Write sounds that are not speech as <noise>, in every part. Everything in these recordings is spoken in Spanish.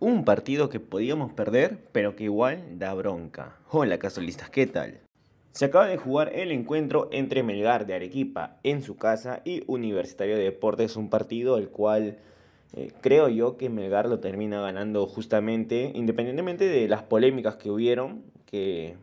Un partido que podíamos perder, pero que igual da bronca. Hola casualistas, ¿qué tal? Se acaba de jugar el encuentro entre Melgar de Arequipa en su casa y Universitario de Deportes, un partido el cual eh, creo yo que Melgar lo termina ganando justamente, independientemente de las polémicas que hubieron, que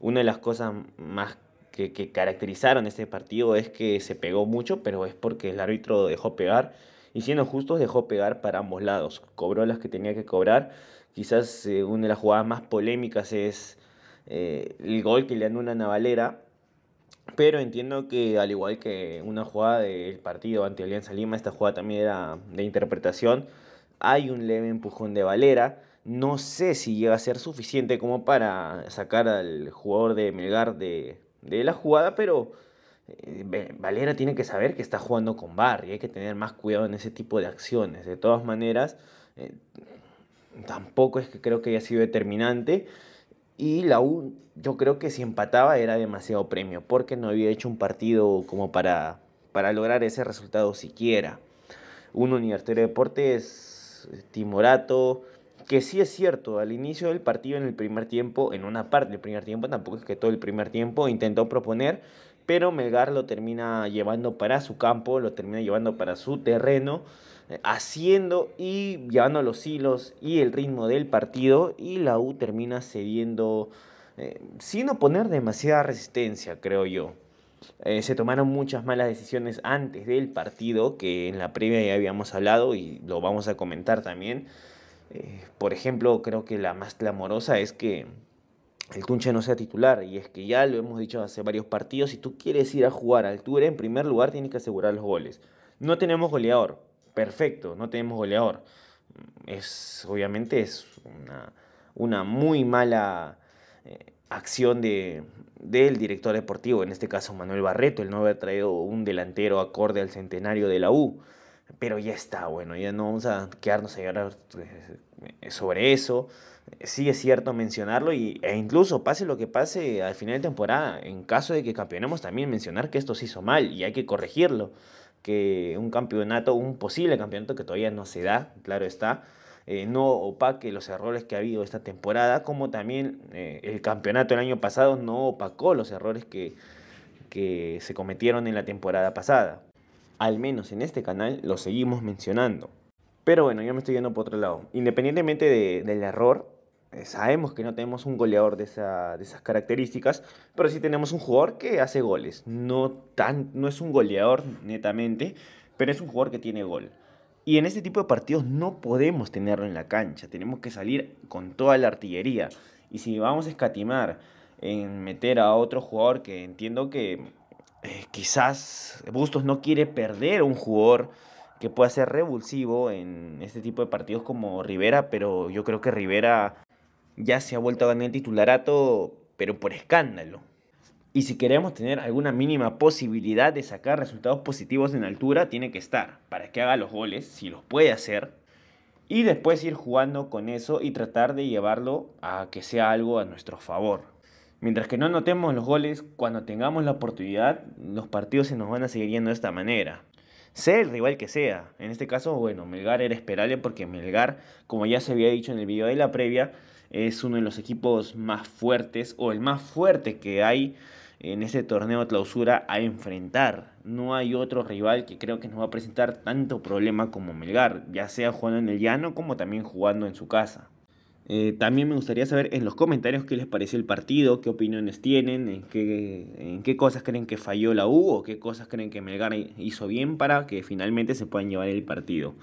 una de las cosas más que, que caracterizaron este partido es que se pegó mucho, pero es porque el árbitro dejó pegar y siendo justos dejó pegar para ambos lados. Cobró las que tenía que cobrar. Quizás eh, una de las jugadas más polémicas es eh, el gol que le dan a navalera Pero entiendo que al igual que una jugada del partido ante Alianza Lima, esta jugada también era de interpretación. Hay un leve empujón de Valera. No sé si llega a ser suficiente como para sacar al jugador de Melgar de, de la jugada, pero eh, Valera tiene que saber que está jugando con Bar y hay que tener más cuidado en ese tipo de acciones. De todas maneras, eh, tampoco es que creo que haya sido determinante. Y la U, yo creo que si empataba era demasiado premio, porque no había hecho un partido como para, para lograr ese resultado siquiera. Un universitario de deportes, Timorato, que sí es cierto, al inicio del partido en el primer tiempo, en una parte del primer tiempo, tampoco es que todo el primer tiempo, intentó proponer pero Melgar lo termina llevando para su campo, lo termina llevando para su terreno, eh, haciendo y llevando los hilos y el ritmo del partido y la U termina cediendo eh, sin oponer demasiada resistencia, creo yo. Eh, se tomaron muchas malas decisiones antes del partido, que en la previa ya habíamos hablado y lo vamos a comentar también. por ejemplo, creo que la más clamorosa es que el Tunche no sea titular. Y es que ya lo hemos dicho hace varios partidos, si tú quieres ir a jugar al Ture, en primer lugar tienes que asegurar los goles. No tenemos goleador, perfecto, no tenemos goleador. Es, obviamente es una, muy mala eh, acción del director deportivo, en este caso Manuel Barreto, el no haber traído un delantero acorde al centenario de la U. Pero ya está, bueno, ya no vamos a quedarnos a llorar eh, sobre eso. Sí es cierto mencionarlo y, e incluso pase lo que pase al final de temporada, en caso de que campeonemos también mencionar que esto se hizo mal y hay que corregirlo, que un campeonato, un posible campeonato que todavía no se da, claro está, eh, no opaque los errores que ha habido esta temporada, como también eh, el campeonato del año pasado no opacó los errores que se cometieron en la temporada pasada al menos en este canal, lo seguimos mencionando. Pero bueno, yo me estoy yendo por otro lado. Independientemente del error, eh, sabemos que no tenemos un goleador de, esas características, pero sí tenemos un jugador que hace goles. No, tan, no es un goleador netamente, pero es un jugador que tiene gol. Y en este tipo de partidos no podemos tenerlo en la cancha, tenemos que salir con toda la artillería. Y si vamos a escatimar en meter a otro jugador que entiendo que eh, quizás Bustos no quiere perder un jugador que pueda ser revulsivo en este tipo de partidos como Rivera, pero yo creo que Rivera ya se ha vuelto a ganar el titularato, pero por escándalo. Y si queremos tener alguna mínima posibilidad de sacar resultados positivos en altura, tiene que estar para que haga los goles, si los puede hacer, y después ir jugando con eso y tratar de llevarlo a que sea algo a nuestro favor. Mientras que no anotemos los goles, cuando tengamos la oportunidad, los partidos se nos van a seguir yendo de esta manera. Sea el rival que sea. En este caso, bueno, Melgar era esperable porque Melgar, como ya se había dicho en el video de la previa, es uno de los equipos más fuertes o el más fuerte que hay en este torneo de clausura a enfrentar. No hay otro rival que creo que nos va a presentar tanto problema como Melgar, ya sea jugando en el llano como también jugando en su casa. Eh, también me gustaría saber en los comentarios qué les pareció el partido, qué opiniones tienen, en qué, cosas creen que falló la U o qué cosas creen que Melgar hizo bien para que finalmente se puedan llevar el partido.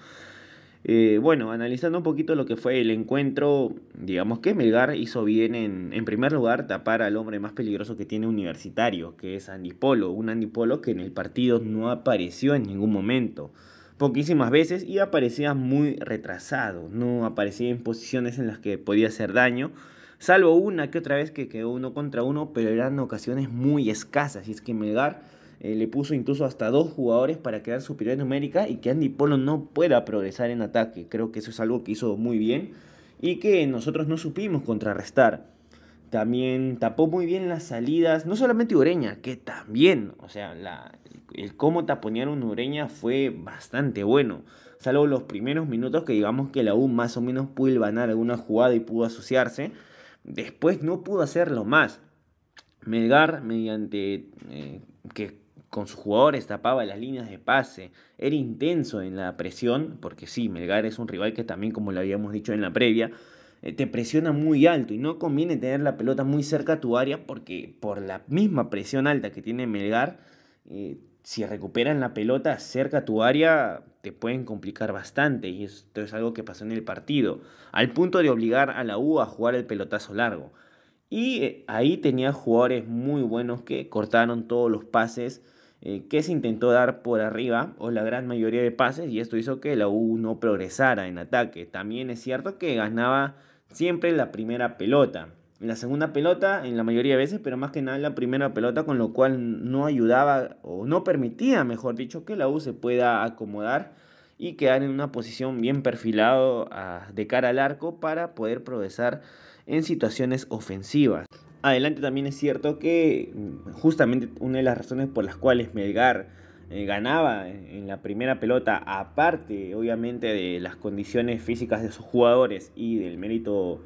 Eh, bueno, analizando un poquito lo que fue el encuentro, digamos que Melgar hizo bien en, en primer lugar tapar al hombre más peligroso que tiene Universitario, que es Andipolo, un Andipolo que en el partido no apareció en ningún momento poquísimas veces y aparecía muy retrasado, no aparecía en posiciones en las que podía hacer daño, salvo una que otra vez que quedó uno contra uno, pero eran ocasiones muy escasas, y es que Melgar eh, le puso incluso hasta dos jugadores para quedar superior en numérica y que Andy Polo no pueda progresar en ataque, creo que eso es algo que hizo muy bien y que nosotros no supimos contrarrestar. También tapó muy bien las salidas, no solamente Ureña, que también, o sea, la, el cómo taponearon Ureña fue bastante bueno. Salvo los primeros minutos que digamos que la U más o menos pudo ganar alguna jugada y pudo asociarse. Después no pudo hacerlo más. Melgar, mediante eh, que con sus jugadores tapaba las líneas de pase, era intenso en la presión, porque sí, Melgar es un rival que también, como le habíamos dicho en la previa, eh, te presiona muy alto y no conviene tener la pelota muy cerca a tu área porque por la misma presión alta que tiene Melgar, eh, si recuperan la pelota cerca tu área te pueden complicar bastante y esto es algo que pasó en el partido, al punto de obligar a la U a jugar el pelotazo largo. Y eh, ahí tenía jugadores muy buenos que cortaron todos los pases eh, que se intentó dar por arriba o la gran mayoría de pases y esto hizo que la U no progresara en ataque. También es cierto que ganaba siempre la primera pelota. La segunda pelota en la mayoría de veces, pero más que nada la primera pelota, con lo cual no ayudaba o no permitía, mejor dicho, que la U se pueda acomodar y quedar en una posición bien perfilado ah, de cara al arco para poder progresar en situaciones ofensivas. Adelante también es cierto que mm, justamente una de las razones por las cuales Melgar eh, ganaba eh, en la primera pelota, aparte obviamente de las condiciones físicas de sus jugadores y del mérito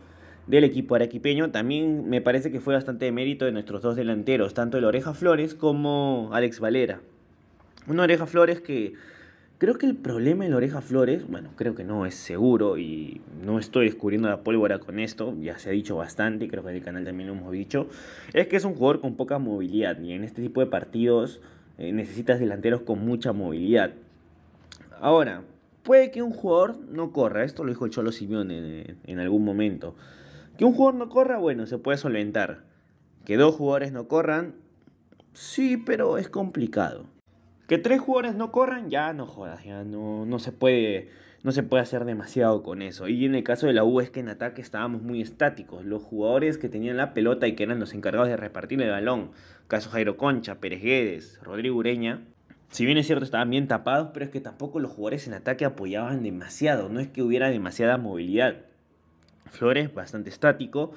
del equipo arequipeño, también me parece que fue bastante de mérito de nuestros dos delanteros, tanto el Oreja Flores como Alex Valera. Una Oreja Flores que Creo que el problema en la oreja Flores, bueno, creo que no es seguro y no estoy descubriendo la pólvora con esto, ya se ha dicho bastante, creo que en el canal también lo hemos dicho, es que es un jugador con poca movilidad y en este tipo de partidos eh, necesitas delanteros con mucha movilidad. Ahora, puede que un jugador no corra, esto lo dijo el Cholo Simeón en, en algún momento. Que un jugador no corra, bueno, se puede solventar. Que dos jugadores no corran, sí, pero es complicado. Que tres jugadores no corran, ya no jodas, ya no, no, se puede, no se puede hacer demasiado con eso. Y en el caso de la U es que en ataque estábamos muy estáticos. Los jugadores que tenían la pelota y que eran los encargados de repartir el balón, caso Jairo Concha, Pérez Guedes, Rodrigo Ureña, si bien es cierto estaban bien tapados, pero es que tampoco los jugadores en ataque apoyaban demasiado, no es que hubiera demasiada movilidad. Flores, bastante estático,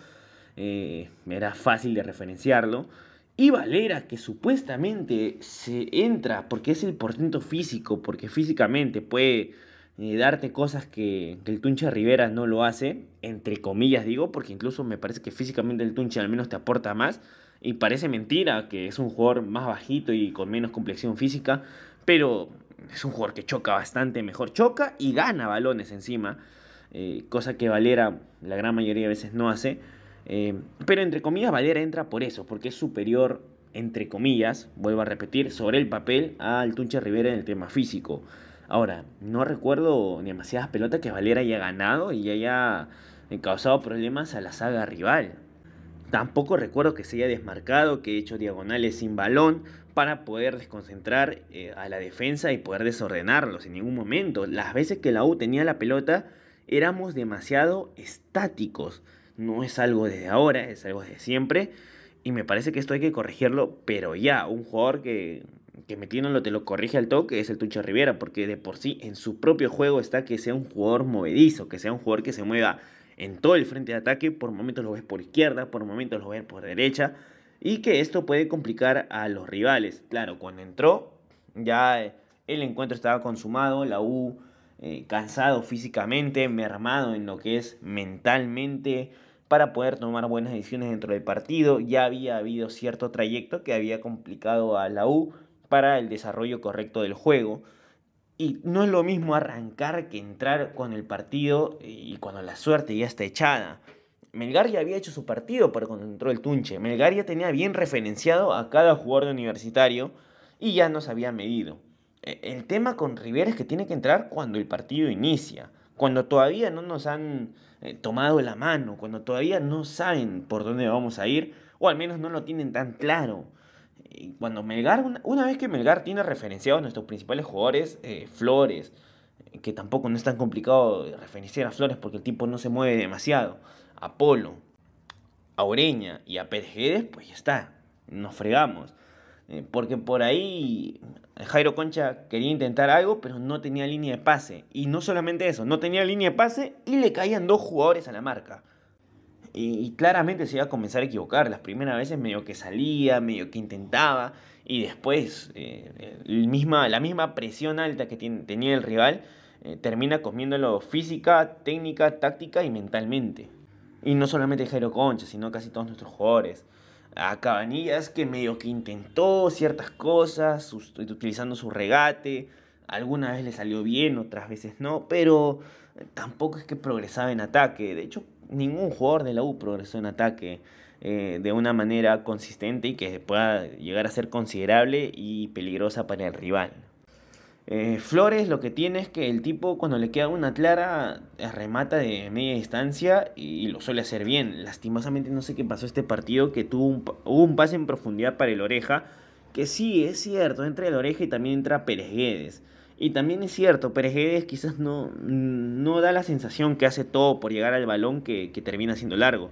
eh, era fácil de referenciarlo. Y Valera, que supuestamente se entra porque es el portento físico, porque físicamente puede eh, darte cosas que, el Tuncha Rivera no lo hace, entre comillas digo, porque incluso me parece que físicamente el Tuncha al menos te aporta más. Y parece mentira que es un jugador más bajito y con menos complexión física, pero es un jugador que choca bastante mejor. Choca y gana balones encima, eh, cosa que Valera la gran mayoría de veces no hace. Eh, pero entre comillas, Valera entra por eso, porque es superior, entre comillas, vuelvo a repetir, sobre el papel al Altunche Rivera en el tema físico. Ahora, no recuerdo demasiadas pelotas que Valera haya ganado y haya eh, causado problemas a la saga rival. Tampoco recuerdo que se haya desmarcado, que haya hecho diagonales sin balón para poder desconcentrar eh, a la defensa y poder desordenarlos en ningún momento. Las veces que la U tenía la pelota éramos demasiado estáticos no es algo desde ahora, es algo desde siempre. Y me parece que esto hay que corregirlo, pero ya, un jugador que, que metiéndolo te lo corrige al toque es el Tucho Rivera, porque de por sí en su propio juego está que sea un jugador movedizo, que sea un jugador que se mueva en todo el frente de ataque, por momentos lo ves por izquierda, por momentos lo ves por derecha, y que esto puede complicar a los rivales. Claro, cuando entró, ya eh, el encuentro estaba consumado, la U eh, cansado físicamente, mermado en lo que es mentalmente, para poder tomar buenas decisiones dentro del partido. Ya había habido cierto trayecto que había complicado a la U para el desarrollo correcto del juego. Y no es lo mismo arrancar que entrar con el partido eh, y cuando la suerte ya está echada. Melgar ya había hecho su partido para cuando entró el Tunche. Melgar ya tenía bien referenciado a cada jugador de universitario y ya nos había medido. E-, el tema con Rivera es que tiene que entrar cuando el partido inicia, cuando todavía no nos han eh, tomado la mano, cuando todavía no saben por dónde vamos a ir, o al menos no lo tienen tan claro. cuando Melgar, una, vez que Melgar tiene a nuestros principales jugadores, eh, Flores, eh, que tampoco no es tan complicado referenciar a Flores porque el tipo no se mueve demasiado, Apolo, Polo, a Oreña y a Pérez pues ya está, nos fregamos. Eh, porque por ahí Jairo Concha quería intentar algo, pero no tenía línea de pase. Y no solamente eso, no tenía línea de pase y le caían dos jugadores a la marca. Y, claramente se iba a comenzar a equivocar. Las primeras veces medio que salía, medio que intentaba. Y después eh, la misma presión alta que tenía el rival eh, termina comiéndolo física, técnica, táctica y mentalmente. Y no solamente Jairo Concha, sino casi todos nuestros jugadores a Cabanillas que medio que intentó ciertas cosas, utilizando su regate. alguna vez le salió bien, otras veces no, pero tampoco es que progresaba en ataque. De hecho, ningún jugador de la U progresó en ataque eh, de una manera consistente y que pueda llegar a ser considerable y peligrosa para el rival. Eh, Flores lo que tiene es que el tipo cuando le queda una clara eh, remata de media distancia y, lo suele hacer bien. Lastimosamente no sé qué pasó este partido que tuvo un, un pase en profundidad para el oreja. Que sí, es cierto, entra el oreja y también entra Pérez Guedes. Y también es cierto, Pérez Guedes quizás no, no da la sensación que hace todo por llegar al balón que, termina siendo largo.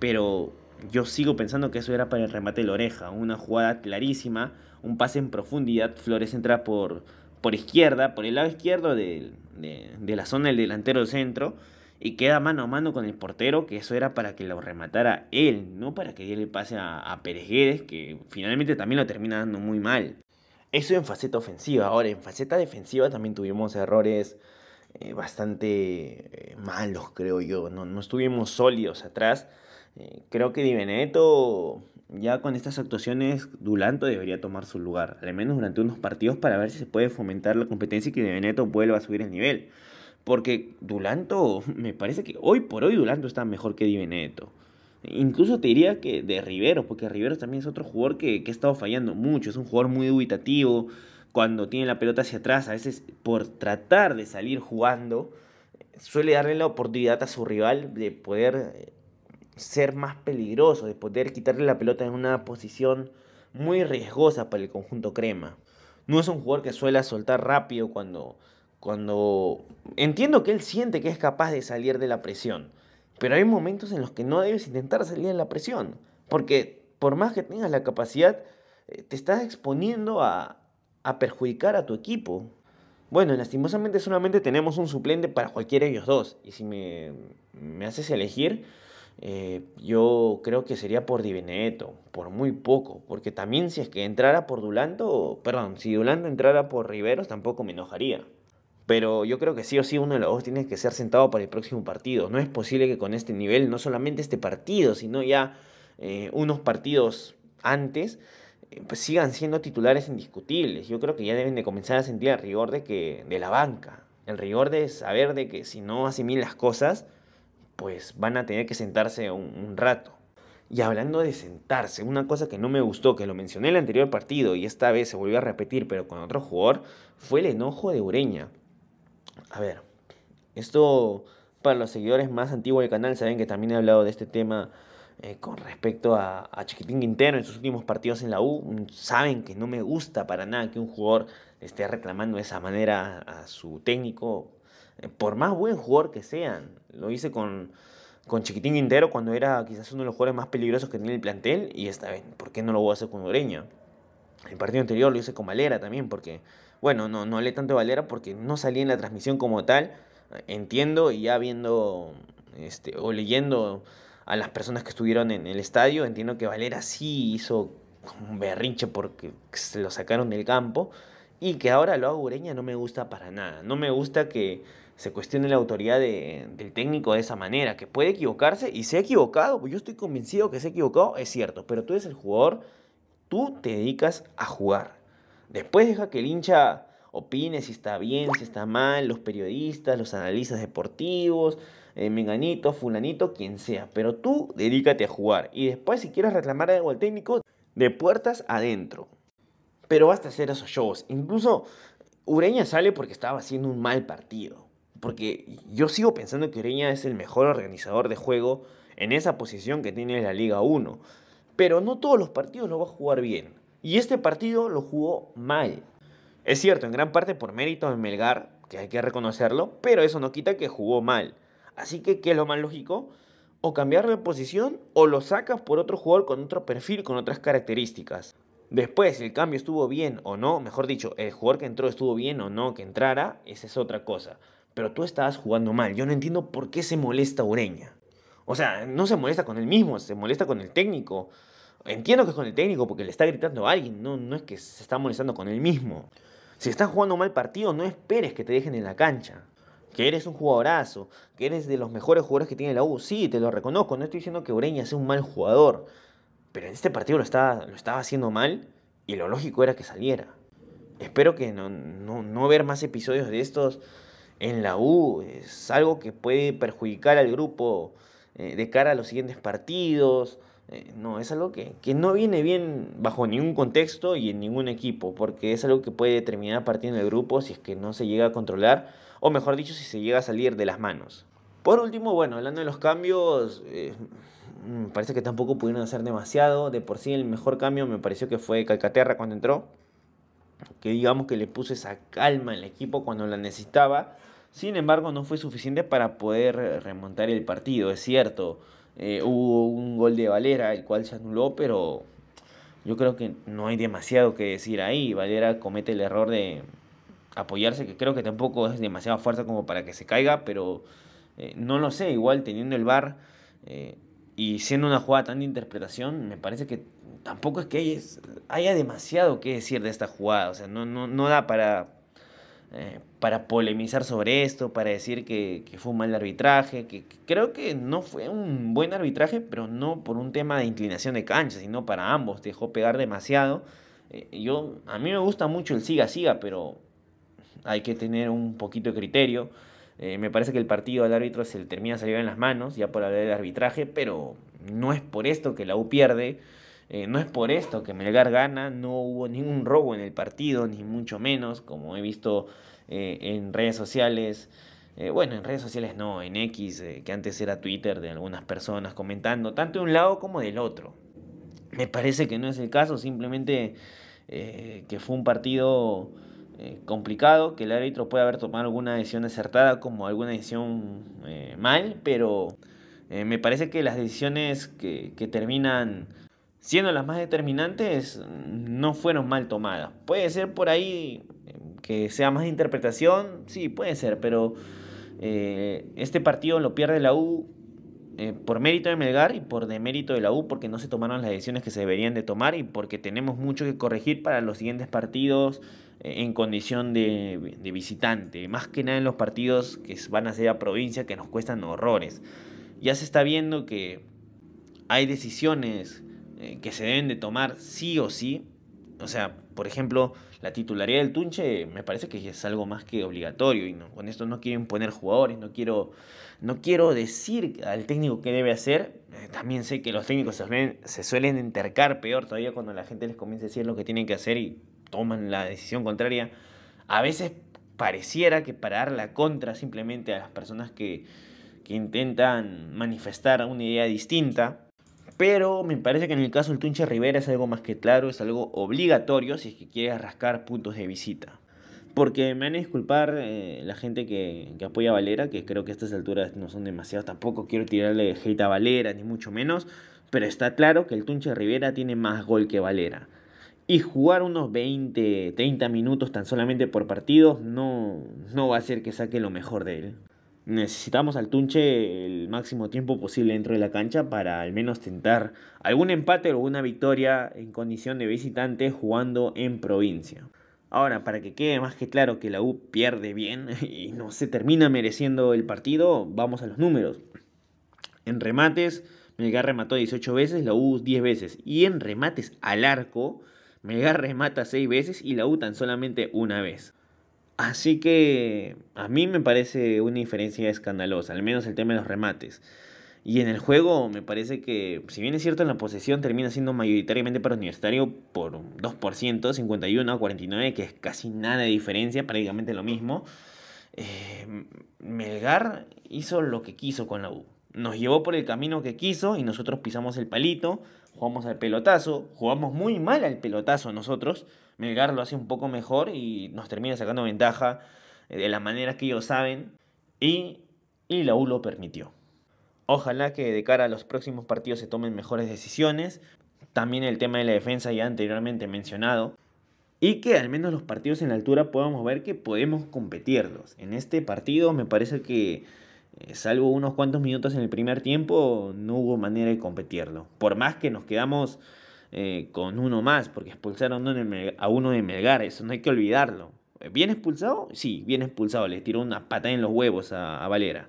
Pero yo sigo pensando que eso era para el remate de la oreja. Una jugada clarísima, un pase en profundidad. Flores entra por por izquierda, por el lado izquierdo de, la zona del delantero centro y queda mano a mano con el portero, que eso era para que lo rematara él, no para que diera le pase a, a Pérez Guedes, que finalmente también lo termina dando muy mal. Eso en faceta ofensiva. Ahora, en faceta defensiva también tuvimos errores eh, bastante eh, malos, creo yo. No, no estuvimos sólidos atrás. Eh, creo que Di Benedetto ya con estas actuaciones Dulanto debería tomar su lugar, al menos durante unos partidos para ver si se puede fomentar la competencia y que Di Veneto vuelva a subir el nivel. Porque Dulanto, <laughs> me parece que hoy por hoy Dulanto está mejor que Di Veneto. Incluso te diría que de Rivero, porque Rivero también es otro jugador que, que ha estado fallando mucho. Es un jugador muy dubitativo. Cuando tiene la pelota hacia atrás, a veces por tratar de salir jugando, suele darle la oportunidad a su rival de poder eh, ser más peligroso, de poder quitarle la pelota en una posición muy riesgosa para el conjunto crema. No es un jugador que suele soltar rápido cuando, cuando... Entiendo que él siente que es capaz de salir de la presión, pero hay momentos en los que no debes intentar salir de la presión, porque por más que tengas la capacidad, eh, te estás exponiendo a, a perjudicar a tu equipo. Bueno, lastimosamente solamente tenemos un suplente para cualquiera de ellos dos. Y si me, me haces elegir, eh, yo creo que sería por Diveneto, por muy poco, porque también si es que entrara por Dulanto, perdón, si Dulanto entrara por Riveros tampoco me enojaría. Pero yo creo que sí o sí uno de los dos tiene que ser sentado para el próximo partido. No es posible que con este nivel, no solamente este partido, sino ya eh, unos partidos antes, eh, pues sigan siendo titulares indiscutibles. Yo creo que ya deben de comenzar a sentir el rigor de, que, de la banca, el rigor de saber de que si no asimilan las cosas, pues van a tener que sentarse un, rato. Y hablando de sentarse, una cosa que no me gustó, que lo mencioné en el anterior partido y esta vez se volvió a repetir, pero con otro jugador, fue el enojo de Ureña. A ver, esto para los seguidores más antiguos del canal saben que también he hablado de este tema eh, con respecto a, a, Chiquitín Quintero en sus últimos partidos en la U. Mm, saben que no me gusta para nada que un jugador esté reclamando de esa manera a su técnico eh, por más buen jugador que sean. Lo hice con, con Chiquitín Quintero cuando era quizás uno de los jugadores más peligrosos que tenía el plantel y esta vez, ¿por qué no lo voy a hacer con Ureña? El partido anterior lo hice con Valera también porque, bueno, no, no hablé tanto de Valera porque no salí en la transmisión como tal. Entiendo y ya viendo este, o leyendo a las personas que estuvieron en el estadio, entiendo que Valera sí hizo un berrinche porque se lo sacaron del campo y que ahora lo hago Ureña no me gusta para nada. No me gusta que se cuestione la autoridad del técnico de esa manera, que puede equivocarse y se ha equivocado, pues yo estoy convencido que se ha equivocado, es cierto, pero tú eres el jugador, tú te dedicas a jugar. Después deja que el hincha opine si está bien, si está mal, los periodistas, los analistas deportivos, eh, Menganito, Fulanito, quien sea, pero tú dedícate a jugar y después si quieres reclamar algo al técnico, de puertas adentro. Pero basta hacer esos shows. Incluso Ureña sale porque estaba haciendo un mal partido. Porque yo sigo pensando que Ureña es el mejor organizador de juego en esa posición que tiene la Liga 1. Pero no todos los partidos lo va a jugar bien. Y este partido lo jugó mal. Es cierto, en gran parte por mérito de Melgar, que hay que reconocerlo, pero eso no quita que jugó mal. Así que, ¿qué es lo más lógico? O cambiar de posición o lo sacas por otro jugador con otro perfil, con otras características. Después, si el cambio estuvo bien o no, mejor dicho, el jugador que entró estuvo bien o no que entrara, esa es otra cosa pero tú estabas jugando mal. Yo no entiendo por qué se molesta Ureña. O sea, no se molesta con él mismo, se molesta con el técnico. Entiendo que es con el técnico porque le está gritando a alguien, no, no es que se está molestando con él mismo. Si estás jugando mal partido, no esperes que te dejen en la cancha. Que eres un jugadorazo, que eres de los mejores jugadores que tiene la U. Sí, te lo reconozco, no estoy diciendo que Ureña sea un mal jugador. Pero en este partido lo estaba, lo estaba haciendo mal y lo lógico era que saliera. Espero que no, no, no ver más episodios de estos en la U. Es algo que puede perjudicar al grupo eh, de cara a los siguientes partidos. Eh, no, es algo que, no viene bien bajo ningún contexto y en ningún equipo, porque es algo que puede terminar partiendo el grupo si es que no se llega a controlar, o mejor dicho, si se llega a salir de las manos. Por último, bueno, hablando de los cambios, eh, me mm, parece que tampoco pudieron hacer demasiado. De por sí, el mejor cambio me pareció que fue Calcaterra cuando entró que digamos que le puso esa calma al equipo cuando la necesitaba. Sin embargo, no fue suficiente para poder remontar el partido, es cierto. Eh, hubo un gol de Valera, el cual se anuló, pero yo creo que no hay demasiado que decir ahí. Valera comete el error de apoyarse, que creo que tampoco es demasiada fuerza como para que se caiga, pero eh, no lo sé, igual teniendo el bar y siendo una jugada tan de interpretación, me parece que tampoco es que haya, demasiado que decir de esta jugada. O sea, no, no, da para, eh, para polemizar sobre esto, para decir que, fue un mal arbitraje, que, creo que no fue un buen arbitraje, pero no por un tema de inclinación de cancha, sino para ambos. dejó pegar demasiado. Eh, yo, a mí me gusta mucho el siga-siga, pero hay que tener un poquito de criterio eh, me parece que el partido del árbitro se le termina saliendo en las manos, ya por hablar del arbitraje, pero no es por esto que la U pierde, eh, no es por esto que Melgar gana, no hubo ningún robo en el partido, ni mucho menos, como he visto eh, en redes sociales. bueno, en redes sociales no, en X, que antes era Twitter de algunas personas comentando, tanto de un lado como del otro. Me parece que no es el caso, simplemente que fue un partido eh, complicado, que el árbitro pueda haber tomado alguna decisión acertada como alguna decisión eh, mal, pero eh, me parece que las decisiones que, terminan siendo las más determinantes mm, no fueron mal tomadas. Puede ser por ahí que sea más interpretación, sí, puede ser, pero este partido lo pierde la U. por mérito de Melgar y por demérito de la U, porque no se tomaron las decisiones que se deberían de tomar y porque tenemos mucho que corregir para los siguientes partidos en condición de, visitante, más que nada en los partidos que van a ser a provincia que nos cuestan horrores. Ya se está viendo que hay decisiones eh, que se deben de tomar sí o sí. O sea, por ejemplo, la titularidad del Tunche me parece que es algo más que obligatorio y no, con esto no quiero imponer jugadores, no quiero, no quiero decir al técnico qué debe hacer. Eh, también sé que los técnicos se suelen, se suelen entercar peor todavía cuando la gente les comienza a decir lo que tienen que hacer y toman la decisión contraria, a veces pareciera que para dar la contra simplemente a las personas que, intentan manifestar una idea distinta, pero me parece que en el caso del Tunche Rivera es algo más que claro, es algo obligatorio si es que quieres rascar puntos de visita. Porque me han a disculpar eh, la gente que, que, apoya a Valera, que creo que a estas alturas no son demasiados, tampoco quiero tirarle hate a Valera, ni mucho menos, pero está claro que el Tunche Rivera tiene más gol que Valera. Y jugar unos 20, 30 minutos tan solamente por partido no, no va a hacer que saque lo mejor de él. Necesitamos al Tunche el máximo tiempo posible dentro de la cancha para al menos tentar algún empate o alguna victoria en condición de visitante jugando en provincia. Ahora, para que quede más que claro que la U pierde bien <laughs> y no se termina mereciendo el partido, vamos a los números. En remates, Melgar remató 18 veces, la U 10 veces. Y en remates al arco, Melgar remata seis veces y la U tan solamente una vez. Así que a mí me parece una diferencia escandalosa, al menos el tema de los remates. Y en el juego me parece que, si bien es cierto, en la posesión termina siendo mayoritariamente para Universitario por 2%, 51 a 49, que es casi nada de diferencia, prácticamente lo mismo. Eh, Melgar hizo lo que quiso con la U nos llevó por el camino que quiso y nosotros pisamos el palito, jugamos al pelotazo, jugamos muy mal al pelotazo nosotros, Melgar lo hace un poco mejor y nos termina sacando ventaja eh, de la manera que ellos saben y, y la U lo permitió. Ojalá que de cara a los próximos partidos se tomen mejores decisiones, también el tema de la defensa ya anteriormente mencionado, y que al menos los partidos en la altura podamos ver que podemos competirlos. En este partido me parece que eh, salvo unos cuantos minutos en el primer tiempo, no hubo manera de competirlo. Por más que nos quedamos eh, con uno más, porque expulsaron a uno de Melgar, eso no hay que olvidarlo. Eh, ¿Bien expulsado? Sí, bien expulsado, le tiró una patada en los huevos a, Valera.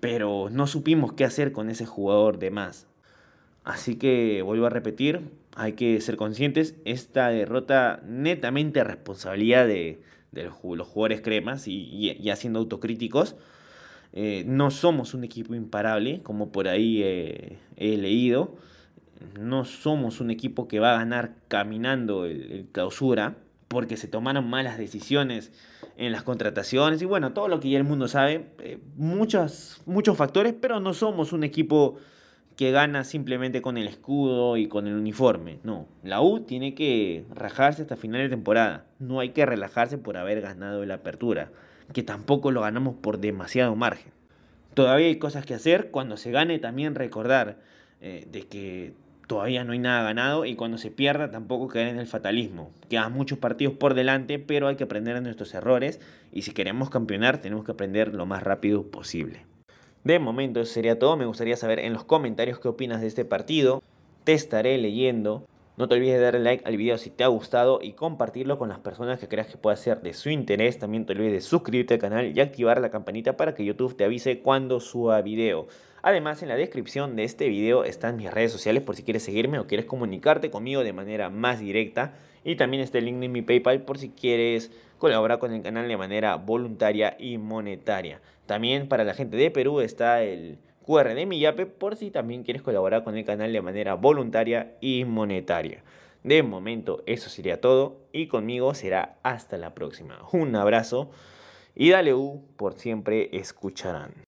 Pero no supimos qué hacer con ese jugador de más. Así que vuelvo a repetir, hay que ser conscientes, esta derrota netamente responsabilidad de, los, jugadores cremas y, y haciendo autocríticos, eh, no somos un equipo imparable, como por ahí eh, he leído. No somos un equipo que va a ganar caminando el, clausura, porque se tomaron malas decisiones en las contrataciones y bueno, todo lo que ya el mundo sabe, eh, muchos, muchos factores, pero no somos un equipo que gana simplemente con el escudo y con el uniforme. No, la U tiene que rajarse hasta final de temporada. No hay que relajarse por haber ganado la apertura que tampoco lo ganamos por demasiado margen. Todavía hay cosas que hacer, cuando se gane también recordar eh, de que todavía no hay nada ganado y cuando se pierda tampoco caer en el fatalismo. Quedan muchos partidos por delante, pero hay que aprender de nuestros errores y si queremos campeonar tenemos que aprender lo más rápido posible. De momento eso sería todo, me gustaría saber en los comentarios qué opinas de este partido, te estaré leyendo. No te olvides de darle like al video si te ha gustado y compartirlo con las personas que creas que pueda ser de su interés. También te olvides de suscribirte al canal y activar la campanita para que YouTube te avise cuando suba video. Además, en la descripción de este video están mis redes sociales por si quieres seguirme o quieres comunicarte conmigo de manera más directa. Y también está el link de mi PayPal por si quieres colaborar con el canal de manera voluntaria y monetaria. También para la gente de Perú está el QR de mi Yape por si también quieres colaborar con el canal de manera voluntaria y monetaria. De momento eso sería todo y conmigo será hasta la próxima. Un abrazo y dale U uh, por siempre escucharán.